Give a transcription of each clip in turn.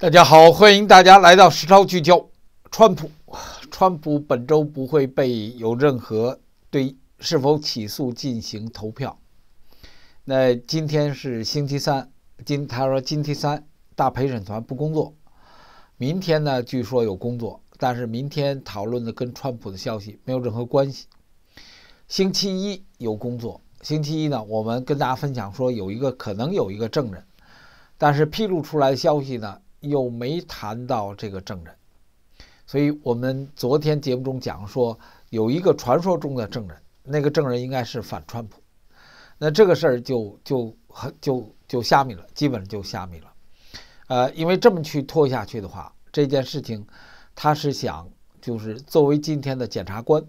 大家好，欢迎大家来到《实操聚焦》。川普，川普本周不会被有任何对是否起诉进行投票。那今天是星期三，今他说星期三大陪审团不工作，明天呢据说有工作，但是明天讨论的跟川普的消息没有任何关系。星期一有工作，星期一呢我们跟大家分享说有一个可能有一个证人，但是披露出来的消息呢。又没谈到这个证人，所以我们昨天节目中讲说有一个传说中的证人，那个证人应该是反川普，那这个事儿就就很就就虾米了，基本上就虾米了，呃，因为这么去拖下去的话，这件事情他是想就是作为今天的检察官，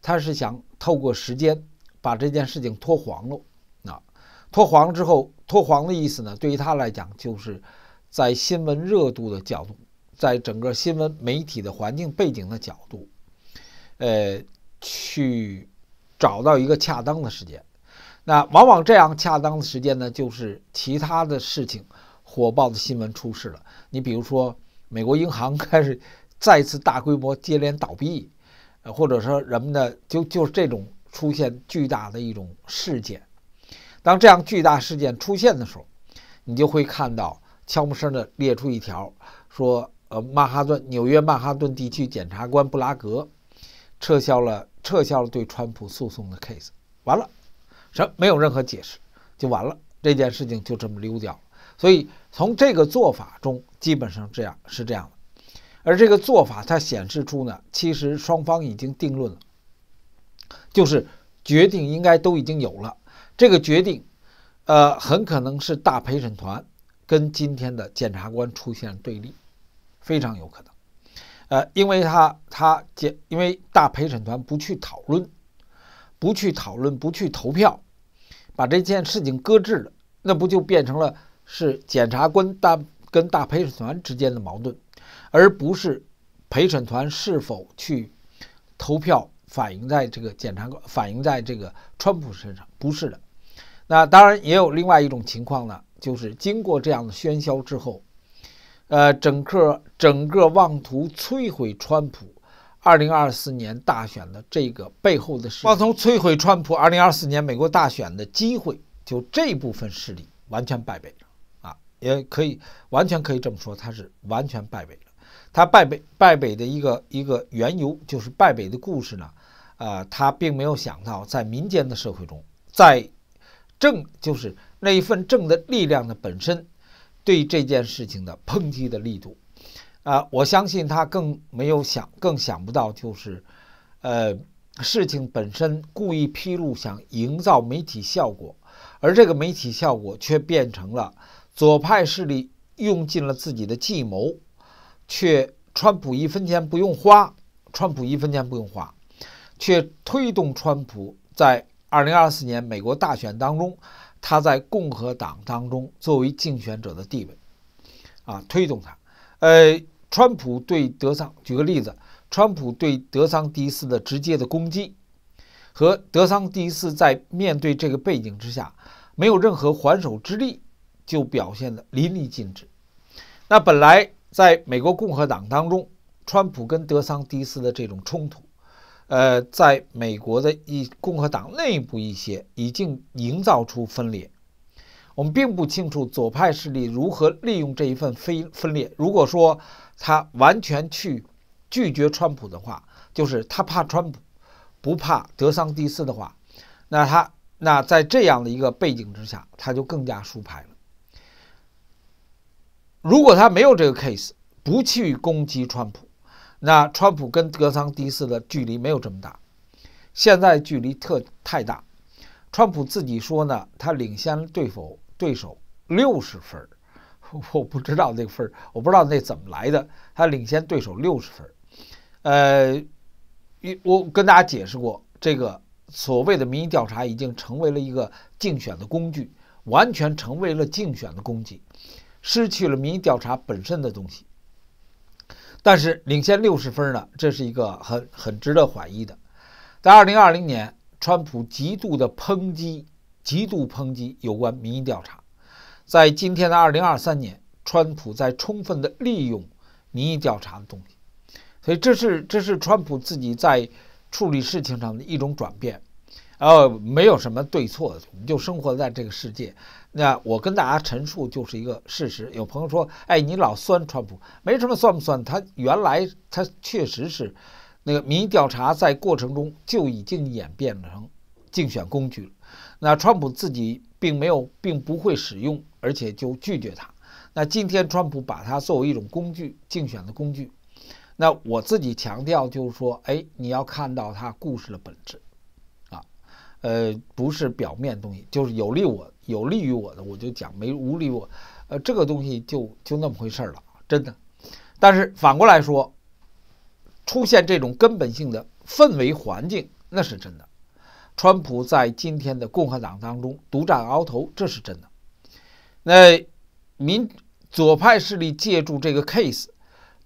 他是想透过时间把这件事情拖黄了，啊，拖黄之后，拖黄的意思呢，对于他来讲就是。在新闻热度的角度，在整个新闻媒体的环境背景的角度，呃，去找到一个恰当的时间。那往往这样恰当的时间呢，就是其他的事情火爆的新闻出事了。你比如说，美国银行开始再次大规模接连倒闭，或者说人们的就就是这种出现巨大的一种事件。当这样巨大事件出现的时候，你就会看到。悄无声的列出一条，说：“呃，曼哈顿纽约曼哈顿地区检察官布拉格撤销了撤销了对川普诉讼的 case，完了，什没有任何解释就完了，这件事情就这么溜掉了。所以从这个做法中，基本上这样是这样的。而这个做法它显示出呢，其实双方已经定论了，就是决定应该都已经有了，这个决定，呃，很可能是大陪审团。”跟今天的检察官出现对立，非常有可能，呃，因为他他检因为大陪审团不去讨论，不去讨论，不去投票，把这件事情搁置了，那不就变成了是检察官大跟大陪审团之间的矛盾，而不是陪审团是否去投票反映在这个检察官反映在这个川普身上，不是的。那当然也有另外一种情况呢。就是经过这样的喧嚣之后，呃，整个整个妄图摧毁川普二零二四年大选的这个背后的势妄图摧毁川普二零二四年美国大选的机会，就这部分势力完全败北了啊，也可以完全可以这么说，他是完全败北了。他败北败北的一个一个缘由就是败北的故事呢，啊，他并没有想到在民间的社会中，在。正就是那一份正的力量的本身，对这件事情的抨击的力度，啊，我相信他更没有想，更想不到就是，呃，事情本身故意披露，想营造媒体效果，而这个媒体效果却变成了左派势力用尽了自己的计谋，却川普一分钱不用花，川普一分钱不用花，却推动川普在。二零二四年美国大选当中，他在共和党当中作为竞选者的地位，啊，推动他。呃，川普对德桑，举个例子，川普对德桑迪斯的直接的攻击，和德桑迪斯在面对这个背景之下，没有任何还手之力，就表现的淋漓尽致。那本来在美国共和党当中，川普跟德桑迪斯的这种冲突。呃，在美国的一共和党内部，一些已经营造出分裂。我们并不清楚左派势力如何利用这一份分分裂。如果说他完全去拒绝川普的话，就是他怕川普，不怕德桑蒂斯的话，那他那在这样的一个背景之下，他就更加输牌了。如果他没有这个 case，不去攻击川普。那川普跟德桑迪斯的距离没有这么大，现在距离特太大。川普自己说呢，他领先对手对手六十分儿，我不知道这个分儿，我不知道那怎么来的，他领先对手六十分儿。呃，一我跟大家解释过，这个所谓的民意调查已经成为了一个竞选的工具，完全成为了竞选的工具，失去了民意调查本身的东西。但是领先六十分呢，这是一个很很值得怀疑的。在二零二零年，川普极度的抨击，极度抨击有关民意调查。在今天的二零二三年，川普在充分的利用民意调查的东西。所以这是这是川普自己在处理事情上的一种转变。呃，没有什么对错，我们就生活在这个世界。那我跟大家陈述就是一个事实。有朋友说：“哎，你老酸川普，没什么酸不算。他原来他确实是那个民意调查，在过程中就已经演变成竞选工具了。那川普自己并没有，并不会使用，而且就拒绝他。那今天川普把它作为一种工具，竞选的工具。那我自己强调就是说：哎，你要看到他故事的本质啊，呃，不是表面东西，就是有利我。”有利于我的，我就讲没无利我，呃，这个东西就就那么回事儿了，真的。但是反过来说，出现这种根本性的氛围环境，那是真的。川普在今天的共和党当中独占鳌头，这是真的。那民左派势力借助这个 case，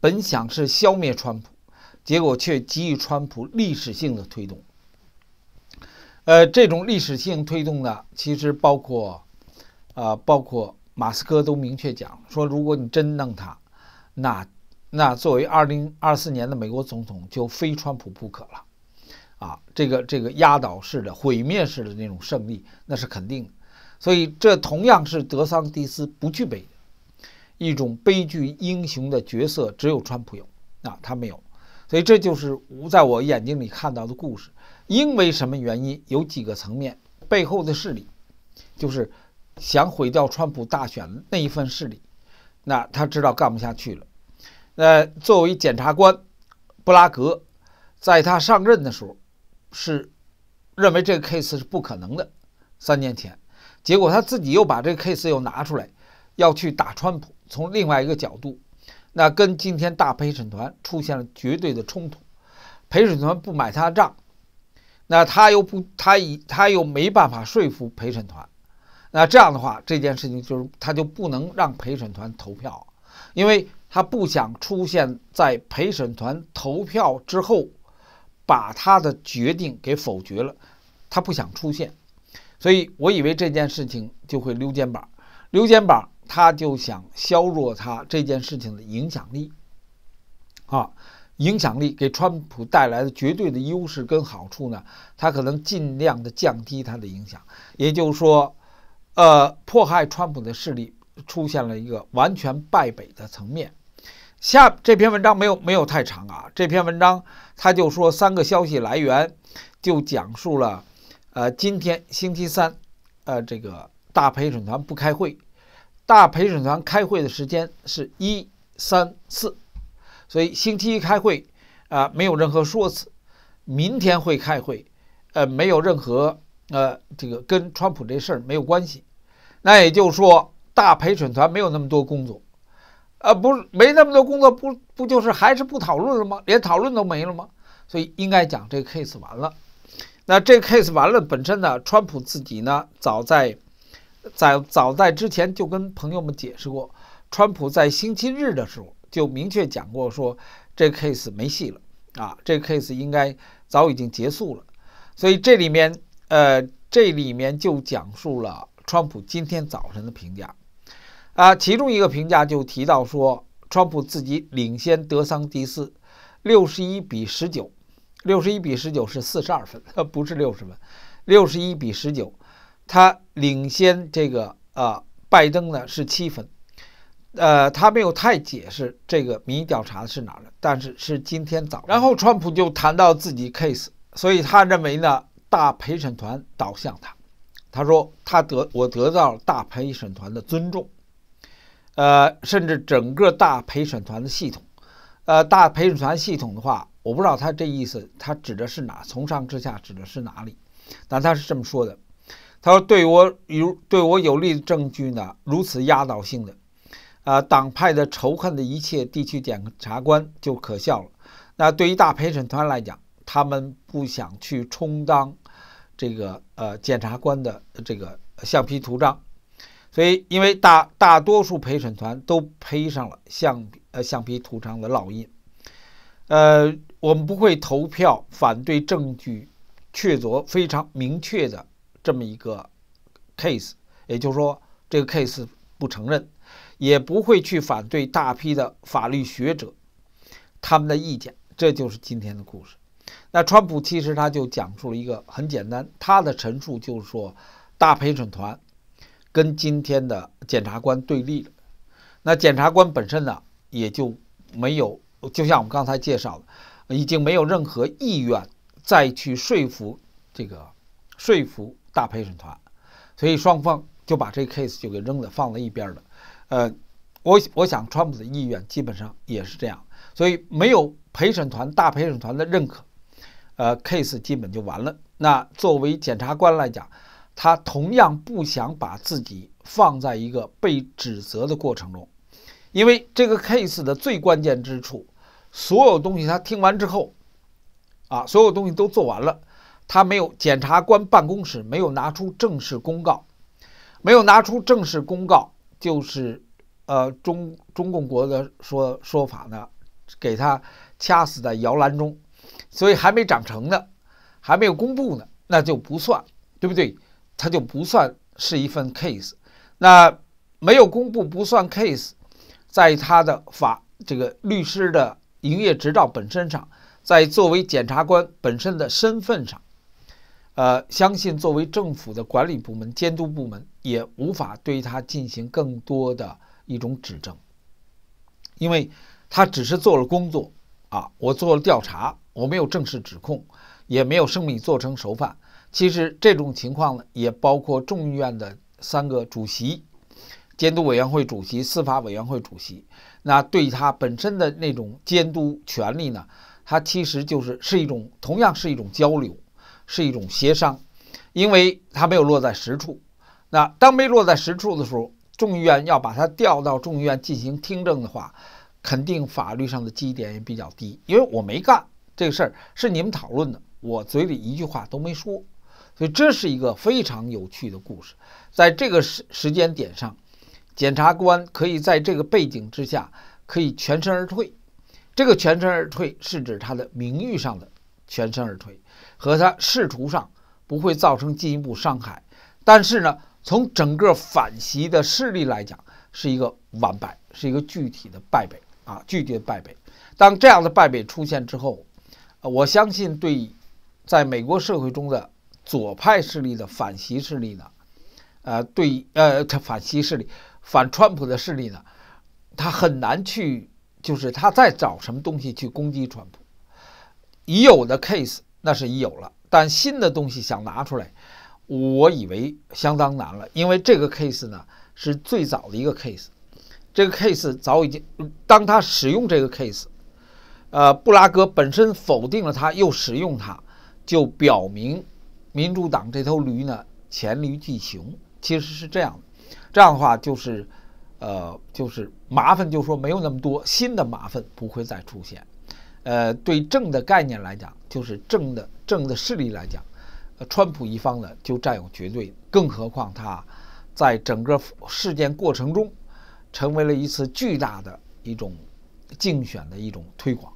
本想是消灭川普，结果却给予川普历史性的推动。呃，这种历史性推动的，其实包括，啊，包括马斯克都明确讲说，如果你真弄他，那那作为二零二四年的美国总统，就非川普不可了，啊，这个这个压倒式的、毁灭式的那种胜利，那是肯定的。所以这同样是德桑蒂斯不具备的，一种悲剧英雄的角色，只有川普有，啊，他没有，所以这就是无在我眼睛里看到的故事。因为什么原因？有几个层面背后的势力，就是想毁掉川普大选那一份势力。那他知道干不下去了。那作为检察官布拉格，在他上任的时候是认为这个 case 是不可能的。三年前，结果他自己又把这个 case 又拿出来，要去打川普。从另外一个角度，那跟今天大陪审团出现了绝对的冲突，陪审团不买他的账。那他又不，他以他又没办法说服陪审团，那这样的话，这件事情就是他就不能让陪审团投票，因为他不想出现在陪审团投票之后把他的决定给否决了，他不想出现，所以我以为这件事情就会溜肩膀，溜肩膀，他就想削弱他这件事情的影响力，啊。影响力给川普带来的绝对的优势跟好处呢，他可能尽量的降低他的影响，也就是说，呃，迫害川普的势力出现了一个完全败北的层面。下这篇文章没有没有太长啊，这篇文章他就说三个消息来源，就讲述了，呃，今天星期三，呃，这个大陪审团不开会，大陪审团开会的时间是一三四。所以星期一开会，啊，没有任何说辞。明天会开会，呃，没有任何，呃，这个跟川普这事儿没有关系。那也就是说，大陪审团没有那么多工作，呃，不是没那么多工作，不不就是还是不讨论了吗？连讨论都没了吗？所以应该讲这个 case 完了。那这个 case 完了，本身呢，川普自己呢，早在在早在之前就跟朋友们解释过，川普在星期日的时候。就明确讲过说，这 case 没戏了啊，这 case 应该早已经结束了。所以这里面，呃，这里面就讲述了川普今天早晨的评价啊，其中一个评价就提到说，川普自己领先德桑蒂斯六十一比十九，六十一比十九是四十二分，不是六十分，六十一比十九，他领先这个啊拜登呢是七分。呃，他没有太解释这个民意调查是哪的，但是是今天早。然后川普就谈到自己 case，所以他认为呢，大陪审团倒向他。他说他得我得到了大陪审团的尊重，呃，甚至整个大陪审团的系统，呃，大陪审团系统的话，我不知道他这意思，他指的是哪，从上至下指的是哪里？但他是这么说的，他说对我有对我有利的证据呢，如此压倒性的。啊，党派的仇恨的一切地区检察官就可笑了。那对于大陪审团来讲，他们不想去充当这个呃检察官的这个橡皮图章，所以因为大大多数陪审团都披上了橡呃橡皮图章的烙印。呃，我们不会投票反对证据确凿、非常明确的这么一个 case，也就是说，这个 case 不承认。也不会去反对大批的法律学者他们的意见，这就是今天的故事。那川普其实他就讲出了一个很简单，他的陈述就是说，大陪审团跟今天的检察官对立了。那检察官本身呢，也就没有，就像我们刚才介绍的，已经没有任何意愿再去说服这个说服大陪审团，所以双方就把这 case 就给扔了，放在一边了。呃，我我想，川普的意愿基本上也是这样，所以没有陪审团大陪审团的认可，呃，case 基本就完了。那作为检察官来讲，他同样不想把自己放在一个被指责的过程中，因为这个 case 的最关键之处，所有东西他听完之后，啊，所有东西都做完了，他没有检察官办公室没有拿出正式公告，没有拿出正式公告。就是，呃，中中共国的说说法呢，给他掐死在摇篮中，所以还没长成呢，还没有公布呢，那就不算，对不对？他就不算是一份 case。那没有公布不算 case，在他的法这个律师的营业执照本身上，在作为检察官本身的身份上，呃，相信作为政府的管理部门、监督部门。也无法对他进行更多的一种指证，因为他只是做了工作啊，我做了调查，我没有正式指控，也没有声明做成首犯。其实这种情况呢，也包括众议院的三个主席、监督委员会主席、司法委员会主席。那对他本身的那种监督权利呢，他其实就是是一种同样是一种交流，是一种协商，因为他没有落在实处。那当没落在实处的时候，众议院要把它调到众议院进行听证的话，肯定法律上的基点也比较低，因为我没干这个事儿，是你们讨论的，我嘴里一句话都没说，所以这是一个非常有趣的故事。在这个时时间点上，检察官可以在这个背景之下可以全身而退，这个全身而退是指他的名誉上的全身而退，和他仕途上不会造成进一步伤害，但是呢。从整个反袭的势力来讲，是一个完败，是一个具体的败北啊，具体的败北。当这样的败北出现之后，我相信对，在美国社会中的左派势力的反袭势力呢，呃，对，呃，他反袭势力、反川普的势力呢，他很难去，就是他再找什么东西去攻击川普，已有的 case 那是已有了，但新的东西想拿出来。我以为相当难了，因为这个 case 呢是最早的一个 case，这个 case 早已经，当他使用这个 case，呃，布拉格本身否定了它，又使用它，就表明民主党这头驴呢黔驴技穷，其实是这样，这样的话就是，呃，就是麻烦，就说没有那么多新的麻烦不会再出现，呃，对正的概念来讲，就是正的正的势力来讲。川普一方呢，就占有绝对。更何况，他在整个事件过程中，成为了一次巨大的一种竞选的一种推广。